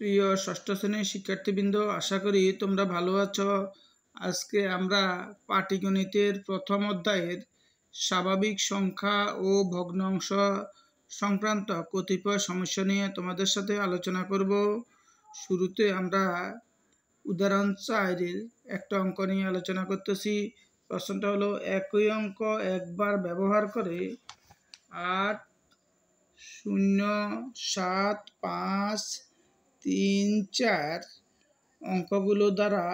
প্রিয় ষষ্ঠ শ্রেণীর শিক্ষার্থীবৃন্দ আশা করি তোমরা ভালো আছো আজকে আমরা পাটিগণিতের প্রথম অধ্যায়ের স্বাভাবিক সংখ্যা ও ভগ্নাংশ সংক্রান্ত কতিপয় সমস্যা নিয়ে তোমাদের সাথে আলোচনা করব শুরুতে আমরা উদাহরণ চারের একটা অঙ্ক নিয়ে আলোচনা করতেছি প্রশ্নটা হলো একই অঙ্ক একবার ব্যবহার করে আট শূন্য সাত পাঁচ তিন চার অঙ্কগুলো দ্বারা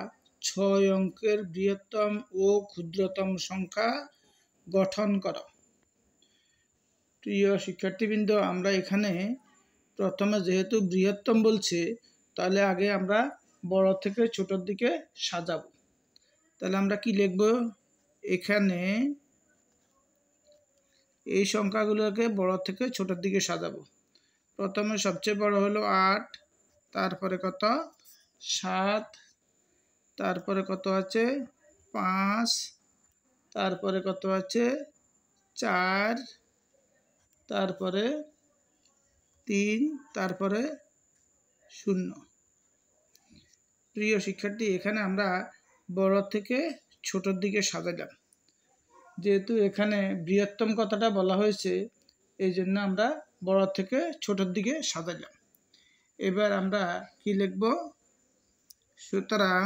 ছয় অঙ্কের বৃহত্তম ও ক্ষুদ্রতম সংখ্যা গঠন করা প্রিয় শিক্ষার্থীবৃন্দ আমরা এখানে প্রথমে যেহেতু বৃহত্তম বলছে তাহলে আগে আমরা বড় থেকে ছোটোর দিকে সাজাব তাহলে আমরা কি লিখব এখানে এই সংখ্যাগুলোকে বড় থেকে ছোটোর দিকে সাজাবো প্রথমে সবচেয়ে বড় হলো আট তারপরে কত সাত তারপরে কত আছে পাঁচ তারপরে কত আছে চার তারপরে তিন তারপরে শূন্য প্রিয় শিক্ষার্থী এখানে আমরা বড় থেকে ছোটোর দিকে সাজালাম যেহেতু এখানে বৃহত্তম কথাটা বলা হয়েছে এই জন্য আমরা বড় থেকে ছোটোর দিকে সাজালাম এবার আমরা কি লিখব সুতরাং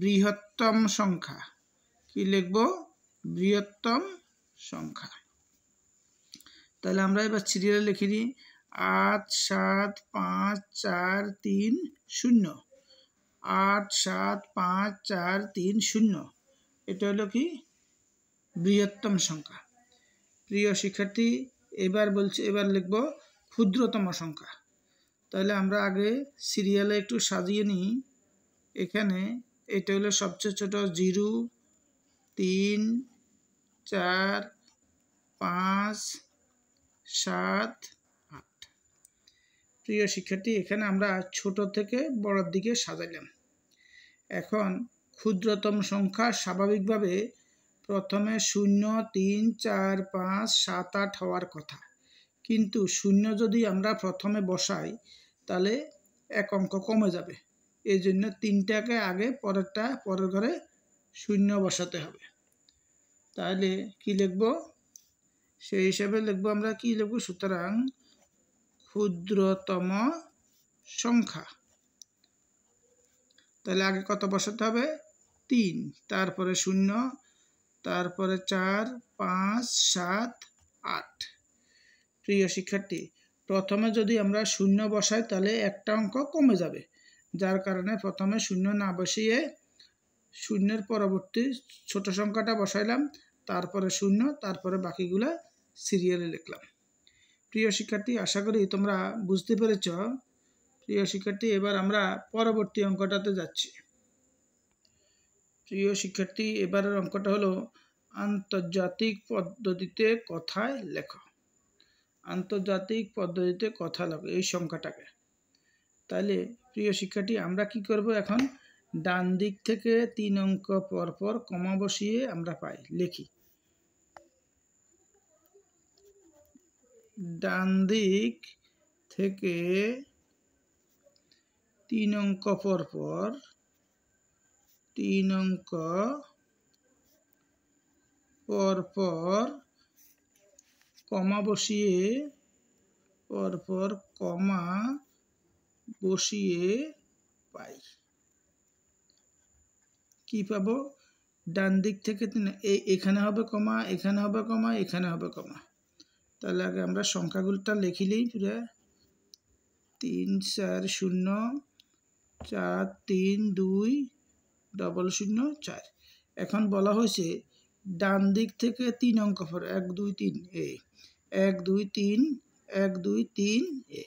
বৃহত্তম সংখ্যা কি লিখব বৃহত্তম সংখ্যা তাহলে আমরা এবার সিরিয়ালে লিখে দিই আট সাত পাঁচ চার তিন শূন্য আট সাত পাঁচ চার তিন শূন্য এটা হলো কি বৃহত্তম সংখ্যা প্রিয় শিক্ষার্থী এবার বলছে এবার লিখব ক্ষুদ্রতম সংখ্যা তাহলে আমরা আগে সিরিয়ালে একটু সাজিয়ে নিই এখানে এটা হলো সবচেয়ে ছোট জিরো তিন চার পাঁচ সাত আট প্রিয় শিক্ষার্থী এখানে আমরা ছোট থেকে বড়র দিকে সাজাইলাম এখন ক্ষুদ্রতম সংখ্যা স্বাভাবিকভাবে প্রথমে শূন্য তিন চার পাঁচ সাত আট হওয়ার কথা কিন্তু শূন্য যদি আমরা প্রথমে বসাই তাহলে এক অঙ্ক কমে যাবে এই জন্য তিনটাকে আগে পরেরটা পরের ঘরে শূন্য বসাতে হবে তাহলে কি লিখব সেই হিসাবে লিখব আমরা কি লিখব সুতরাং ক্ষুদ্রতম সংখ্যা তাহলে আগে কত বসাতে হবে তিন তারপরে শূন্য তারপরে চার পাঁচ সাত আট প্রিয় শিক্ষার্থী প্রথমে যদি আমরা শূন্য বসাই তাহলে একটা অঙ্ক কমে যাবে যার কারণে প্রথমে শূন্য না বসিয়ে শূন্যের পরবর্তী ছোট সংখ্যাটা বসাইলাম তারপরে শূন্য তারপরে বাকিগুলো সিরিয়ালে লিখলাম প্রিয় শিক্ষার্থী আশা করি তোমরা বুঝতে পেরেছ প্রিয় শিক্ষার্থী এবার আমরা পরবর্তী অঙ্কটাতে যাচ্ছি প্রিয় শিক্ষার্থী এবারের অঙ্কটা হলো আন্তর্জাতিক পদ্ধতিতে কথায় লেখা আন্তর্জাতিক পদ্ধতিতে কথা লাগবে এই সংখ্যাটাকে তাহলে প্রিয় শিক্ষার্থী আমরা কি করব এখন ডান দিক থেকে তিন অঙ্ক পরপর কমা বসিয়ে আমরা পাই লিখি ডান দিক থেকে তিন অঙ্ক পরপর তিন অঙ্ক পরপর কমা বসিয়ে পরপর কমা বসিয়ে পাই কি পাবো ডান দিক থেকে এখানে হবে কমা এখানে হবে কমা এখানে হবে কমা তাহলে আগে আমরা সংখ্যাগুলোটা লিখিলেই পুরো তিন চার শূন্য চার তিন দুই ডবল শূন্য চার এখন বলা হয়েছে ডান দিক থেকে তিন অঙ্ক পর এক দুই তিন এই এক দুই তিন এক দুই তিন এ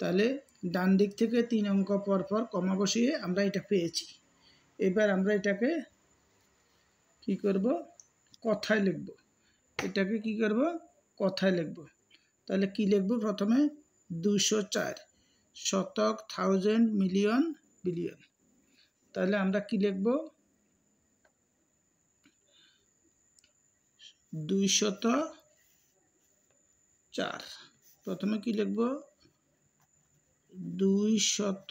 তাহলে ডান দিক থেকে তিন অঙ্ক পরপর কমা বসিয়ে আমরা এটা পেয়েছি এবার আমরা এটাকে কি করব কথায় লিখব এটাকে কি করব কথায় লিখব তাহলে কি লিখব প্রথমে দুশো চার শতক থাউজেন্ড মিলিয়ন বিলিয়ন তাহলে আমরা কি লিখব দুইশত চার প্রথমে কি লিখব দুই শত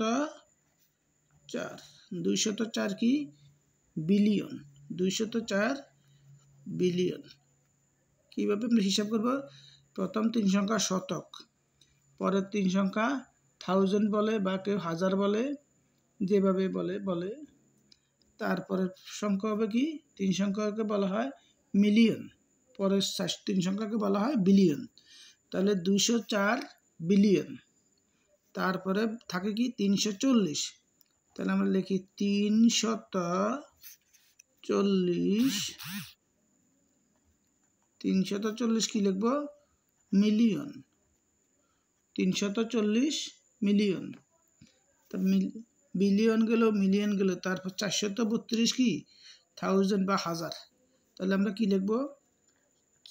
চার দুই শত চার কি বিলিয়ন দুই শত চার বিলিয়ন কীভাবে আমরা হিসাব করব প্রথম তিন সংখ্যা শতক পরের তিন সংখ্যা থাউজেন্ড বলে বা কেউ হাজার বলে যেভাবে বলে বলে তারপরের সংখ্যা হবে কি তিন সংখ্যাকে বলা হয় মিলিয়ন পরের তিন সংখ্যাকে বলা হয় বিলিয়ন তাহলে দুইশো চার বিলিয়ন তারপরে থাকে কি তিনশো চল্লিশ তাহলে আমরা লিখি তিনশত চল্লিশ তিনশত চল্লিশ কী লিখব মিলিয়ন তিনশত চল্লিশ মিলিয়ন তা বিলিয়ন গেল মিলিয়ন গেল তারপর চারশত বত্রিশ কি থাউজেন্ড বা হাজার তাহলে আমরা কী লিখব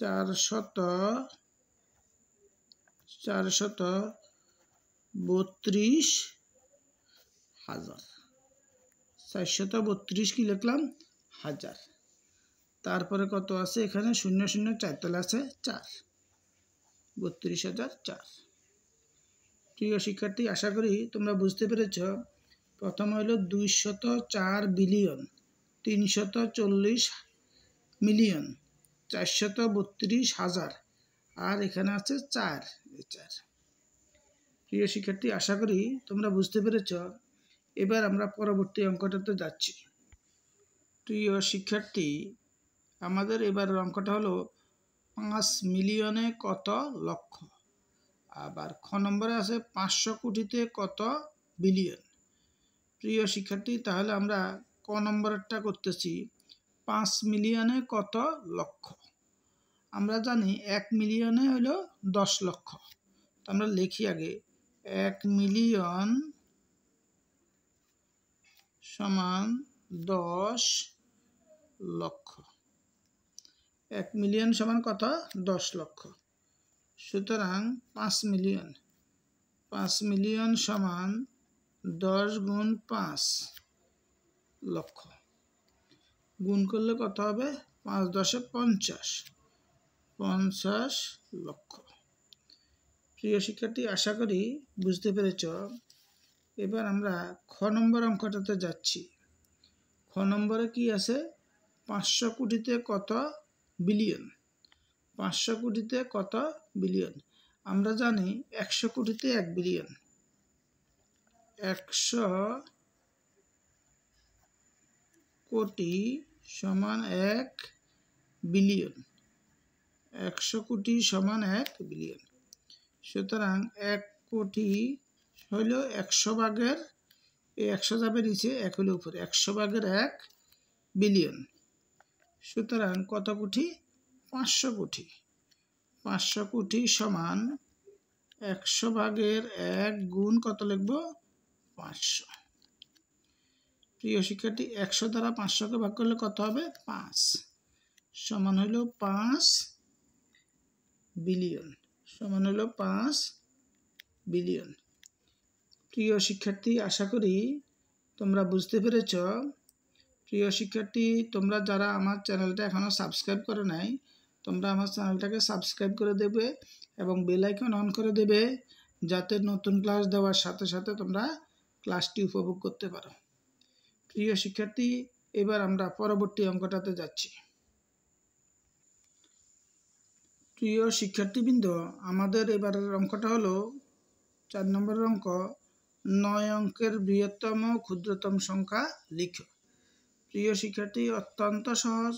চারশত চারশত বত্রিশ হাজার চারশত বত্রিশ কি লিখলাম হাজার তারপরে কত আছে এখানে শূন্য শূন্য চারতলা আছে চার বত্রিশ হাজার চার প্রিয় শিক্ষার্থী আশা করি তোমরা বুঝতে পেরেছ প্রথম হইল দুইশত চার বিলিয়ন তিনশত চল্লিশ মিলিয়ন চারশত বত্রিশ হাজার আর এখানে আছে চার চার প্রিয় শিক্ষার্থী আশা করি তোমরা বুঝতে পেরেছ এবার আমরা পরবর্তী অঙ্কটাতে যাচ্ছি প্রিয় শিক্ষার্থী আমাদের এবার অঙ্কটা হলো পাঁচ মিলিয়নে কত লক্ষ আবার খ নম্বরে আছে পাঁচশো কোটিতে কত বিলিয়ন প্রিয় শিক্ষার্থী তাহলে আমরা ক নম্বরেরটা করতেছি পাঁচ মিলিয়নে কত লক্ষ আমরা জানি এক মিলিয়নে হলো দশ লক্ষ তো আমরা লিখি আগে এক মিলিয়ন সমান দশ লক্ষ এক মিলিয়ন সমান কত দশ লক্ষ সুতরাং পাঁচ মিলিয়ন পাঁচ মিলিয়ন সমান দশ গুণ পাঁচ লক্ষ গুণ করলে কত হবে পাঁচ দশে পঞ্চাশ পঞ্চাশ লক্ষ প্রিয় শিক্ষার্থী আশা করি বুঝতে পেরেছ এবার আমরা খ নম্বর অঙ্কটাতে যাচ্ছি খ নম্বরে কি আছে পাঁচশো কোটিতে কত বিলিয়ন পাঁচশো কোটিতে কত বিলিয়ন আমরা জানি একশো কোটিতে এক বিলিয়ন একশো কোটি সমান এক বিলিয়ন একশো কোটি সমান এক বিলিয়ন সুতরাং এক কোটি হইল একশো ভাগের এই একশো যাবে নিচে এক হইল উপরে একশো ভাগের এক বিলিয়ন সুতরাং কত কোটি পাঁচশো কোটি পাঁচশো কোটি সমান একশো ভাগের এক গুণ কত লিখব পাঁচশো প্রিয় শিক্ষার্থী একশো দ্বারা পাঁচশোকে ভাগ করলে কত হবে পাঁচ সমান হইল পাঁচ বিলিয়ন সমান হলো পাঁচ বিলিয়ন প্রিয় শিক্ষার্থী আশা করি তোমরা বুঝতে পেরেছ প্রিয় শিক্ষার্থী তোমরা যারা আমার চ্যানেলটা এখনও সাবস্ক্রাইব করে নাই তোমরা আমার চ্যানেলটাকে সাবস্ক্রাইব করে দেবে এবং বেলাইকন অন করে দেবে যাতে নতুন ক্লাস দেওয়ার সাথে সাথে তোমরা ক্লাসটি উপভোগ করতে পারো প্রিয় শিক্ষার্থী এবার আমরা পরবর্তী অঙ্কটাতে যাচ্ছি প্রিয় শিক্ষার্থীবৃন্দ আমাদের এবারের অঙ্কটা হলো চার নম্বরের অঙ্ক নয় অঙ্কের বৃহত্তম ক্ষুদ্রতম সংখ্যা লিখ প্রিয় শিক্ষার্থী অত্যন্ত সহজ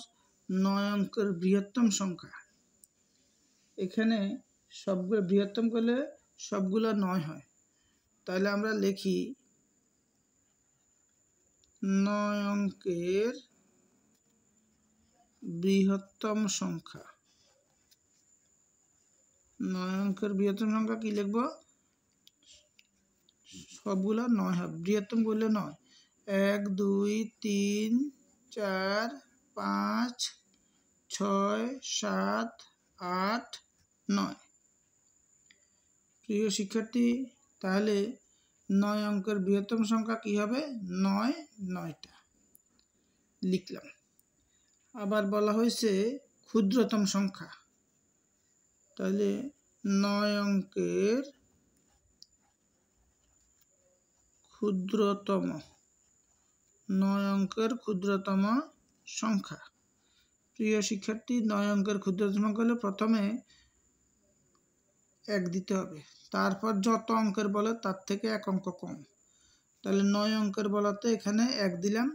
নয় অঙ্কের বৃহত্তম সংখ্যা এখানে সবগুলো বৃহত্তম করলে সবগুলো নয় হয় তাহলে আমরা লিখি নয় অঙ্কের বৃহত্তম সংখ্যা নয় অঙ্কের বৃহত্তম সংখ্যা কী লিখব সবগুলো নয় হবে বৃহত্তম করলে নয় এক দুই তিন চার পাঁচ ছয় সাত আট নয় প্রিয় শিক্ষার্থী তাহলে নয় অঙ্কের বৃহত্তম সংখ্যা কী হবে নয় নয়টা লিখলাম আবার বলা হয়েছে ক্ষুদ্রতম সংখ্যা তাহলে নয় অঙ্কের ক্ষুদ্রতম নয় অঙ্কের ক্ষুদ্রতম সংখ্যা প্রিয় শিক্ষার্থী নয় অঙ্কের ক্ষুদ্রতম হলে প্রথমে এক দিতে হবে তারপর যত অঙ্কের বলে তার থেকে এক অঙ্ক কম তাহলে নয় অঙ্কের বলাতে এখানে এক দিলাম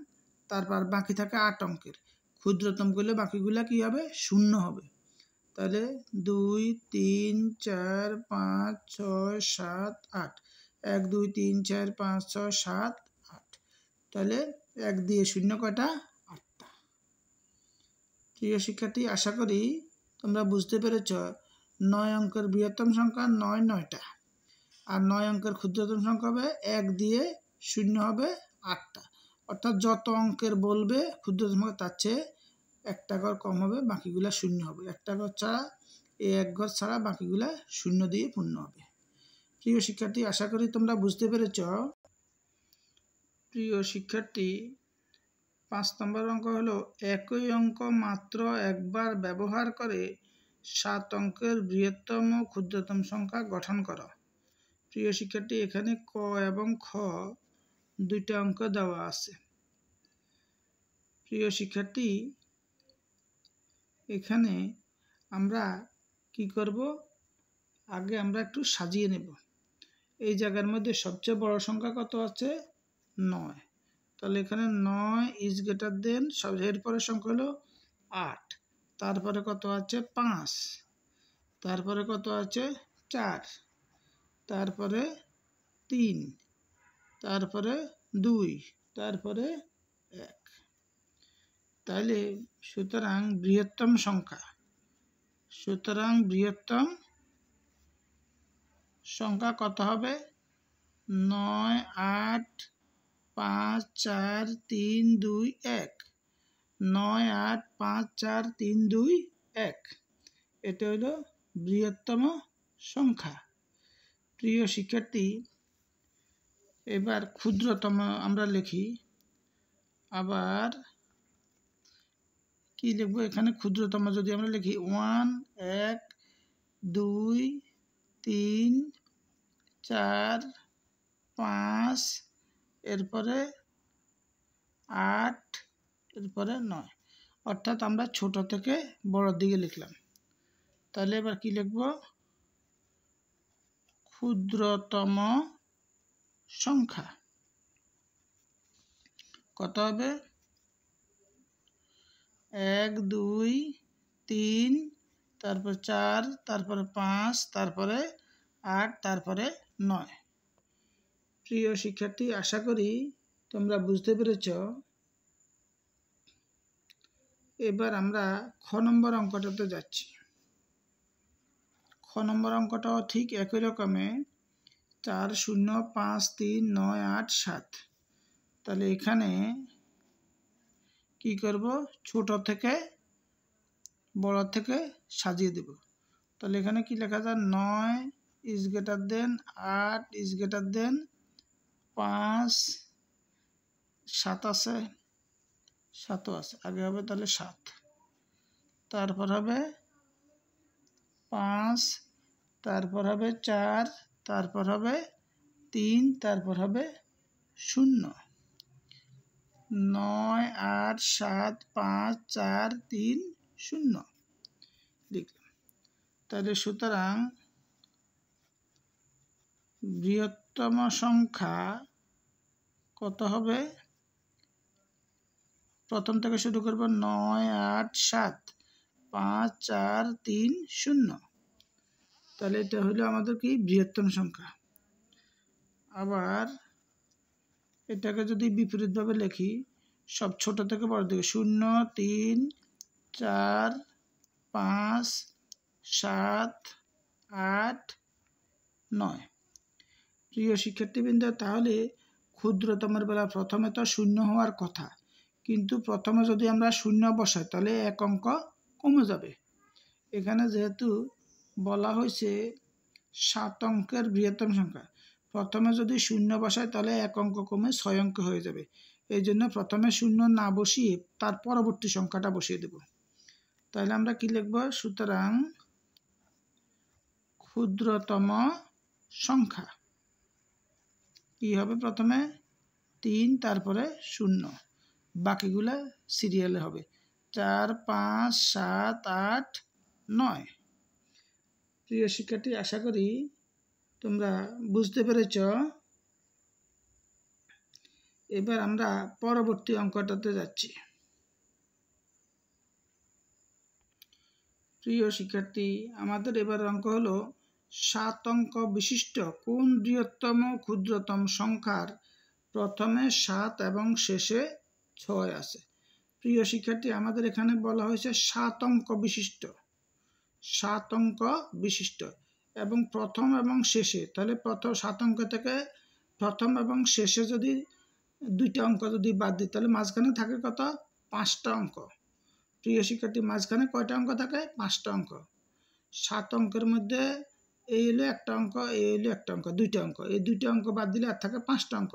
তারপর বাকি থাকে আট অঙ্কের ক্ষুদ্রতম করলে বাকিগুলা কি হবে শূন্য হবে তাহলে দুই তিন চার পাঁচ ছয় সাত আট এক দুই তিন চার পাঁচ ছয় সাত আট তাহলে এক দিয়ে শূন্য কটা আটটা প্রিয় শিক্ষার্থী আশা করি তোমরা বুঝতে পেরেছ নয় অঙ্কের বৃহত্তম সংখ্যা নয় নয়টা আর নয় অঙ্কের ক্ষুদ্রতম সংখ্যা হবে এক দিয়ে শূন্য হবে আটটা অর্থাৎ যত অঙ্কের বলবে ক্ষুদ্রতম সংখ্যা তার চেয়ে এক টাকার কম হবে বাকিগুলা শূন্য হবে এক টাকা ছাড়া এই এক ঘর ছাড়া বাকিগুলা শূন্য দিয়ে পূর্ণ হবে প্রিয় শিক্ষার্থী আশা করি তোমরা বুঝতে পেরেছ প্রিয় শিক্ষার্থী পাঁচ নম্বর অঙ্ক হল একই অঙ্ক মাত্র একবার ব্যবহার করে সাত অঙ্কের বৃহত্তম ক্ষুদ্রতম সংখ্যা গঠন করো প্রিয় শিক্ষার্থী এখানে ক এবং খ দুইটা অঙ্ক দেওয়া আছে প্রিয় শিক্ষার্থী এখানে আমরা কি করব আগে আমরা একটু সাজিয়ে নেব এই জায়গার মধ্যে সবচেয়ে বড় সংখ্যা কত আছে নয় তাহলে এখানে নয় ইজ গ্রেটার দেন সব এরপরের সংখ্যা হলো আট তারপরে কত আছে পাঁচ তারপরে কত আছে চার তারপরে তিন তারপরে দুই তারপরে এক তাহলে সুতরাং বৃহত্তম সংখ্যা সুতরাং বৃহত্তম সংখ্যা কত হবে নয় আট পাঁচ চার তিন দুই এক নয় আট পাঁচ চার তিন দুই এক এটা হলো বৃহত্তম সংখ্যা প্রিয় শিক্ষার্থী এবার ক্ষুদ্রতম আমরা লিখি আবার কি লিখবো এখানে ক্ষুদ্রতম যদি আমরা লিখি ওয়ান এক দুই তিন চার পাঁচ এরপরে আট এরপরে নয় অর্থাৎ আমরা ছোট থেকে বড় দিকে লিখলাম তাহলে এবার কি লিখব ক্ষুদ্রতম সংখ্যা কত হবে এক দুই তিন তারপর চার তারপরে পাঁচ তারপরে আট তারপরে নয় প্রিয় শিক্ষার্থী আশা করি তোমরা বুঝতে পেরেছ এবার আমরা খ নম্বর অঙ্কটাতে যাচ্ছি খ নম্বর অঙ্কটাও ঠিক একই রকমে চার শূন্য পাঁচ তিন নয় আট সাত তাহলে এখানে কি করব ছোট থেকে বড় থেকে সাজিয়ে দেব তাহলে এখানে কি লেখা যায় নয় ইজ গ্রেটার দেন আট ইজ গ্রেটার দেন পাঁচ সাত আছে সাতও আছে আগে হবে তাহলে সাত তারপর হবে পাঁচ তারপর হবে চার তারপর হবে তিন তারপর হবে শূন্য নয় আট সাত পাঁচ চার তিন শূন্য লিখলাম তাহলে সুতরাং বৃহত্তম সংখ্যা কত হবে প্রথম থেকে শুরু করব নয় আট সাত পাঁচ চার তিন শূন্য তাহলে এটা হলো আমাদের কি বৃহত্তম সংখ্যা আবার এটাকে যদি বিপরীতভাবে লেখি সব ছোট থেকে বড় দিকে শূন্য তিন চার পাঁচ সাত আট নয় প্রিয় শিক্ষার্থীবৃন্দ তাহলে ক্ষুদ্রতমের বেলা প্রথমে তো শূন্য হওয়ার কথা কিন্তু প্রথমে যদি আমরা শূন্য বসাই তাহলে এক অঙ্ক কমে যাবে এখানে যেহেতু বলা হয়েছে সাত অঙ্কের বৃহত্তম সংখ্যা প্রথমে যদি শূন্য বসায় তাহলে এক অঙ্ক কমে ছয় অঙ্ক হয়ে যাবে এই জন্য প্রথমে শূন্য না বসিয়ে তার পরবর্তী সংখ্যাটা বসিয়ে দেব তাহলে আমরা কি লিখব সুতরাং ক্ষুদ্রতম সংখ্যা কি হবে প্রথমে তিন তারপরে শূন্য বাকিগুলা সিরিয়ালে হবে চার পাঁচ সাত আট নয় প্রিয় শিক্ষার্থী আশা করি তোমরা বুঝতে পেরেছ এবার আমরা পরবর্তী অঙ্কটাতে যাচ্ছি প্রিয় শিক্ষার্থী আমাদের এবার অঙ্ক হল সাত অঙ্ক বিশিষ্ট কোন বৃহত্তম ক্ষুদ্রতম সংখ্যার প্রথমে সাত এবং শেষে ছয় আছে প্রিয় শিক্ষার্থী আমাদের এখানে বলা হয়েছে সাত অঙ্ক বিশিষ্ট সাত অঙ্ক বিশিষ্ট এবং প্রথম এবং শেষে তাহলে প্রথম সাত অঙ্ক থেকে প্রথম এবং শেষে যদি দুইটা অঙ্ক যদি বাদ দিই তাহলে মাঝখানে থাকে কত পাঁচটা অঙ্ক প্রিয় শিক্ষার্থী মাঝখানে কয়টা অঙ্ক থাকে পাঁচটা অঙ্ক সাত অঙ্কের মধ্যে এই হলো একটা অঙ্ক এই হলো একটা অঙ্ক দুইটা অঙ্ক এই দুইটা অঙ্ক বাদ দিলে আর থাকে পাঁচটা অঙ্ক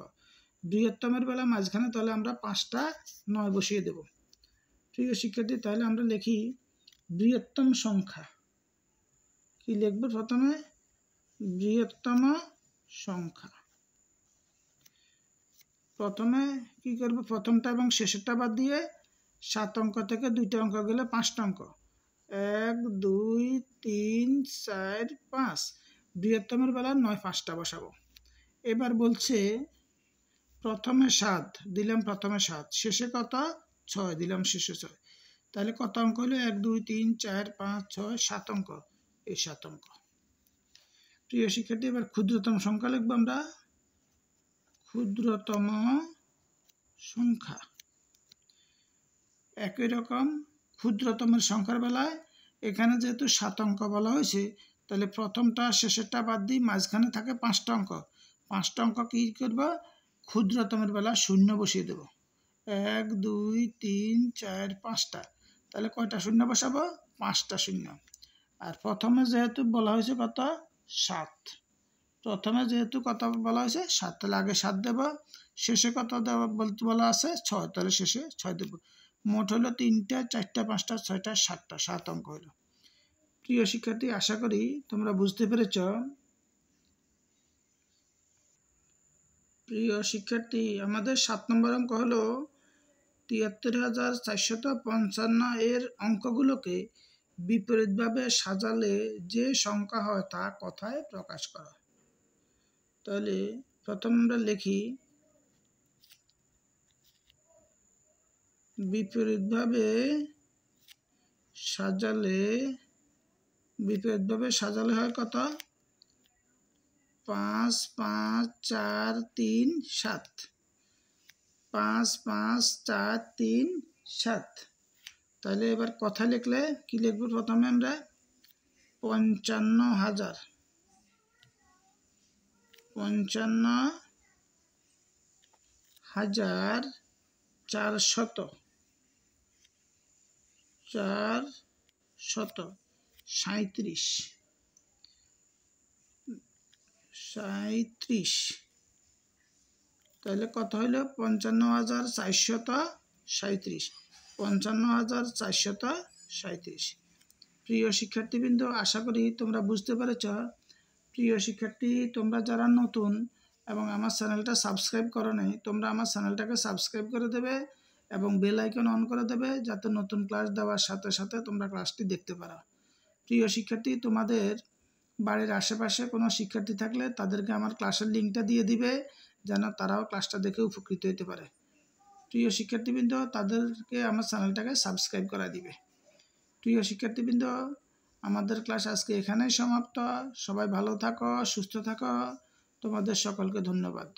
বৃহত্তমের বেলা মাঝখানে তাহলে আমরা পাঁচটা নয় বসিয়ে দেব প্রিয় শিক্ষার্থী তাহলে আমরা লিখি বৃহত্তম সংখ্যা কি লিখব প্রথমে বৃহত্তম সংখ্যা প্রথমে কি করব প্রথমটা এবং শেষেরটা বাদ দিয়ে সাত অঙ্ক থেকে দুইটা অঙ্ক গেলে পাঁচটা অঙ্ক এক দুই তিন চার পাঁচ বৃহত্তমের বেলা নয় পাঁচটা বসাবো এবার বলছে প্রথমে সাত দিলাম প্রথমে সাত শেষে কত ছয় দিলাম শেষে ছয় তাহলে কত অঙ্ক হলো এক দুই তিন চার পাঁচ ছয় সাত অঙ্ক এই শতাঙ্ক প্রিয় শিক্ষার্থী এবার ক্ষুদ্রতম সংখ্যা লিখবো আমরা ক্ষুদ্রতম সংখ্যা একই রকম ক্ষুদ্রতমের সংখ্যার বেলায় এখানে যেহেতু সাত অঙ্ক বলা হয়েছে তাহলে প্রথমটা শেষেরটা বাদ দিই মাঝখানে থাকে পাঁচটা অঙ্ক পাঁচটা অঙ্ক কী করবো ক্ষুদ্রতমের বেলা শূন্য বসিয়ে দেব এক দুই তিন চার পাঁচটা তাহলে কয়টা শূন্য বসাবো পাঁচটা শূন্য আর প্রথমে যেহেতু বলা হয়েছে কত সাত প্রথমে যেহেতু কত বলা হয়েছে সাত তাহলে আগে সাত দেব শেষে কত দেব বলতে বলা আছে ছয় তাহলে শেষে ছয় দেব মোট হলো তিনটা চারটা পাঁচটা ছয়টা সাতটা সাত অঙ্ক হলো প্রিয় শিক্ষার্থী আশা করি তোমরা বুঝতে পেরেছ প্রিয় শিক্ষার্থী আমাদের সাত নম্বর অঙ্ক হলো তিয়াত্তর হাজার চারশত পঞ্চান্ন এর অঙ্কগুলোকে বিপরীতভাবে সাজালে যে সংখ্যা হয় তা কথায় প্রকাশ করা তাহলে প্রথম আমরা লিখি বিপরীতভাবে সাজালে বিপরীতভাবে সাজালে হয় কত পাঁচ পাঁচ চার তিন সাত পাঁচ পাঁচ চার তিন সাত তাহলে এবার কথা লিখলে কি লিখব প্রথমে আমরা পঞ্চান্ন হাজার পঞ্চান্ন হাজার চার শত চার শত সাঁত্রিশ সাঁত্রিশ তাহলে কত হইল পঞ্চান্ন হাজার চারশত সাঁত্রিশ পঞ্চান্ন হাজার চারশত সাঁত্রিশ প্রিয় শিক্ষার্থীবৃন্দ আশা করি তোমরা বুঝতে পেরেছ প্রিয় শিক্ষার্থী তোমরা যারা নতুন এবং আমার চ্যানেলটা সাবস্ক্রাইব করো নাই তোমরা আমার চ্যানেলটাকে সাবস্ক্রাইব করে দেবে এবং বেল আইকন অন করে দেবে যাতে নতুন ক্লাস দেওয়ার সাথে সাথে তোমরা ক্লাসটি দেখতে পারো প্রিয় শিক্ষার্থী তোমাদের বাড়ির আশেপাশে কোনো শিক্ষার্থী থাকলে তাদেরকে আমার ক্লাসের লিঙ্কটা দিয়ে দিবে যেন তারাও ক্লাসটা দেখে উপকৃত হতে পারে প্রিয় শিক্ষার্থীবৃন্দ তাদেরকে আমার চ্যানেলটাকে সাবস্ক্রাইব করা দিবে প্রিয় শিক্ষার্থীবৃন্দ আমাদের ক্লাস আজকে এখানেই সমাপ্ত সবাই ভালো থাকো সুস্থ থাকো তোমাদের সকলকে ধন্যবাদ